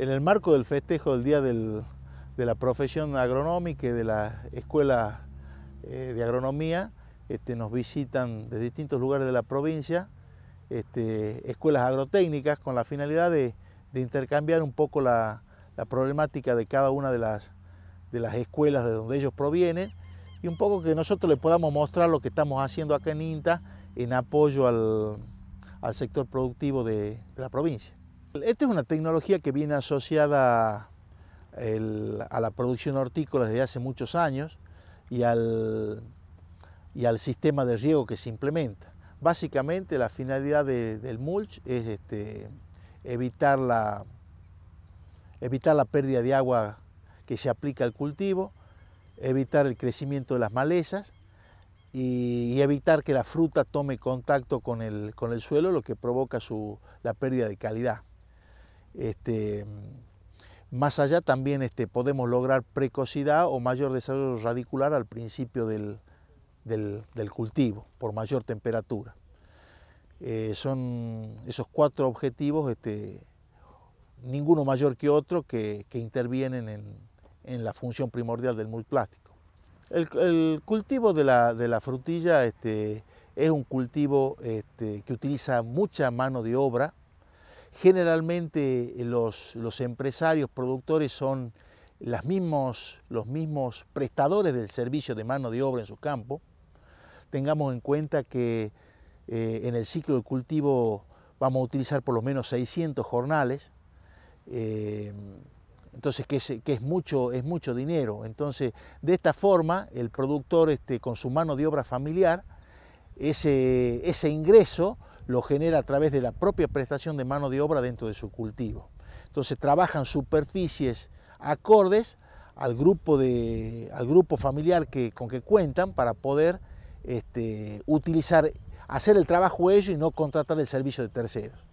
en el marco del festejo del Día de la Profesión Agronómica y de la Escuela eh, de Agronomía, este, nos visitan de distintos lugares de la provincia este, escuelas agrotécnicas con la finalidad de, intercambiar un poco la, problemática de cada una de las, escuelas de donde ellos provienen y un poco que nosotros les podamos mostrar lo que estamos haciendo acá en INTA en apoyo al, sector productivo de la provincia. Esta es una tecnología que viene asociada a la producción hortícola desde hace muchos años y al, sistema de riego que se implementa. Básicamente la finalidad del mulch es este, evitar, la, pérdida de agua que se aplica al cultivo, evitar el crecimiento de las malezas y, evitar que la fruta tome contacto con el, suelo, lo que provoca la pérdida de calidad. Este, más allá también este, podemos lograr precocidad o mayor desarrollo radicular al principio del, cultivo, por mayor temperatura. Eh, son esos cuatro objetivos, este, ninguno mayor que otro, que, intervienen en, la función primordial del multiplástico. El, el cultivo de la, frutilla este, es un cultivo que utiliza mucha mano de obra, Generalmente eh, los, empresarios productores son los mismos prestadores del servicio de mano de obra en su campo. Tengamos en cuenta que eh, en el ciclo de cultivo vamos a utilizar por lo menos 600 jornales, eh, entonces que, es, mucho, es, mucho, dinero. Entonces, de esta forma, el productor este, con su mano de obra familiar, ese ingreso lo genera a través de la propia prestación de mano de obra dentro de su cultivo. Entonces trabajan superficies acordes al grupo, al grupo familiar que, con que cuentan para poder este, utilizar, hacer el trabajo ellos y no contratar el servicio de terceros.